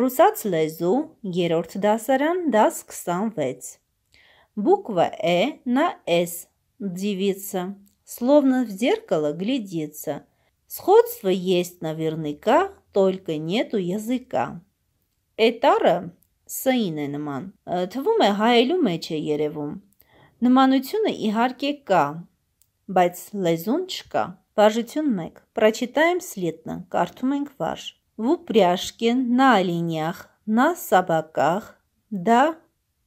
Ռուսաց լեզու, երորդ դասարան, դաս 26։ Буква «Э» на «С» – девица, словно в зеркало глядится. Сходство есть наверняка, только нету языка. Этара սային է նման։ Թվում է հայելու մեջ է երևում։ Նմանությունը իհարկե կա, բայց լեզուն չկա։ Բաժություն 1. Прочитаем слитно. Կարդում ենք վարժ։ в упряжке, на оленях, на собаках да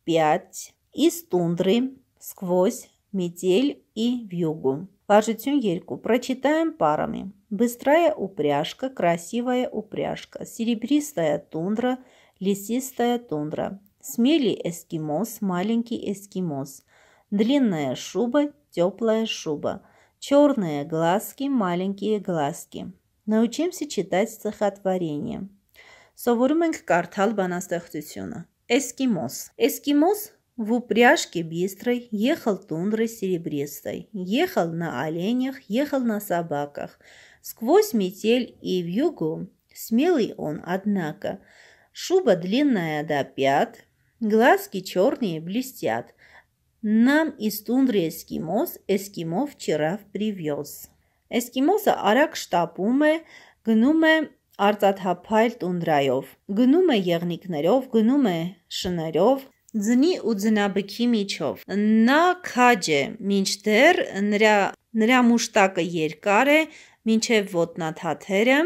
пять из тундры сквозь метель и вьюгу. Ложить юнгельку. Прочитаем парами. Быстрая упряжка, красивая упряжка, серебристая тундра, лесистая тундра, смелый эскимос, маленький эскимос, длинная шуба, теплая шуба, черные глазки, маленькие глазки. Նույնչեմսի չիտայց ծխատվարենիը։ Սովորում ենք կարդալ բանաստեղծությունը։ Էսկիմոս։ Էսկիմոս В упряжке быстрой ехал тундрой серебристой, ехал на оленях, ехал на собаках. Сквозь метель и вьюгу, смелый он, однако, шуба длинная до пят, глазки черные блестят. Нам из тундры эскимос эскимо вчера привез. Էսկիմոսը արագ շտապում է, գնում է արծաթափայլ տունդրայով։ Գնում է եղնիկներով, գնում է շներով, ձնի ու ձնաբքի միջով։ Նա քաջ է, մինչդեռ նրա նրա մուշտակը երկար է, մինչև ոտնաթաթերը,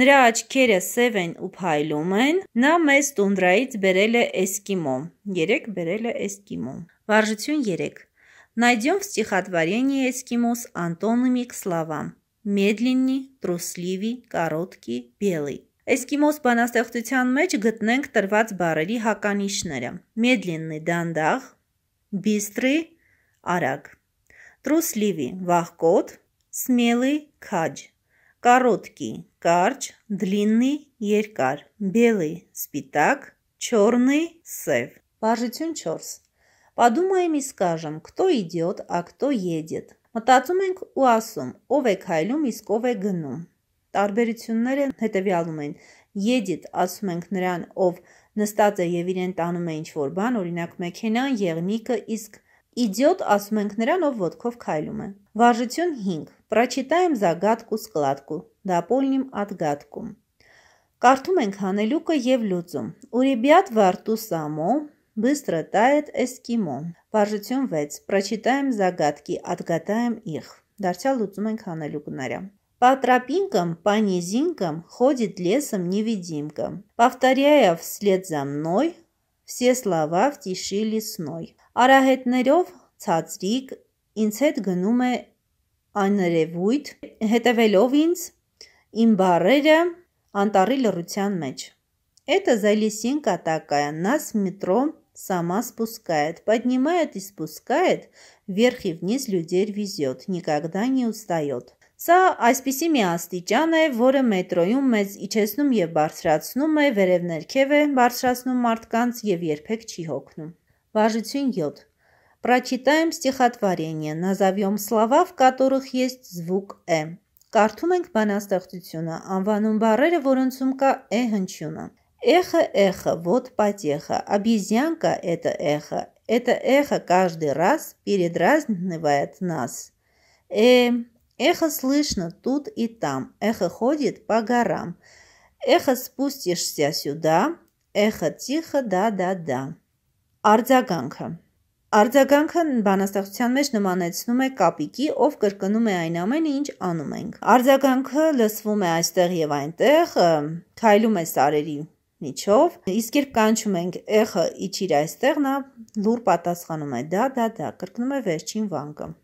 նրա աչքերը սև են ու փայլում են։ Նա մեզ տունդրայից բերել է էսկիմո։ Երեք բերել է էսկիմո։ Վարժություն 3 Найдем в стихотворении «Эскимос» антонимик к словам «медленный», «трусливый», «короткий», «белый». Էսկիմոս բանաստեղծության մեջ գտնենք տրված բառերի հականիշները. Մեդլիննի դանդաղ, բիստրի արագ, տրուսլիվի վախկոտ, սմելի քաջ, կարոտկի կարճ, դլիննի երկար, բելի սպիտակ, չորնի սև։ Բաժություն 4 Падумаем и скажем, кто идет, а кто едет։ Մտածում ենք ու ասում, ով է քայլում, իսկ ով է գնում։ Տարբերությունները հետևյալում են. Едет ասում ենք նրան, ով նստած է եւ իրեն տանում է ինչ-որ բան, օրինակ մեքենան, եղնիկը, իսկ իդիոտ ասում ենք նրան, ով ոտքով քայլում է։ Վարժություն 5. Прочитаем загадку складку. Дополним отгадку։ Կարդում ենք հանելուկը եւ լուծում։ У ребят во рту само Быстро тает эскимо։ Վարժություն 6. Прочитаем загадки, отгадаем их։ Դարձյալ լուծում ենք հանելու գնարյա։ По тропинкам, по низинкам ходит лесом невидимка, повторяя вслед за мной все слова в тиши лесной։ Արահետներով ցածրիկ ինձ հետ գնում է աներևույթ, հետևելով ինձ իմ բարերը անտառի լռության մեջ։ Это за лесинка такая, нас в метро Сама спускает, поднимает и спускает вверх и вниз людей везет, никогда не устает։ Սա այսպիսի մի աստիճան է, որը մետրոյում մեզ իջեցնում եւ բարձրացնում է, վերև ներքև է բարձրացնում մարդկանց եւ երբեք չի հոգնում։ Важություն 7. Прочитаем стихотворение. Назовем слова, в которых есть звук «э». Կարդում ենք բանաստեղծությունը, անվանում բառերը, որոնցում կա «է» հնչյունը։ Эхо, эхо, вот потеха, обезьянка это эхо. Это эхо каждый раз передразнивает нас. Э, эхо слышно тут и там, эхо ходит по горам. Эхо спустишься сюда, эхо тихо, да-да-да. Արձագանքը Արձագանքը բանաստեղծության մեջ նմանեցնում է կապիկի, ով կրկնում է այն ամենը, ինչ անում ենք։ Արձագանքը լսվում է այստեղ եւ այնտեղ, քայլում է սարերի միջով։ Իսկ երբ կանչում ենք էխը իջիր այստեղ, նա լուր պատասխանում է՝ դա, դա, դա, կրկնում է վերջին վանկը։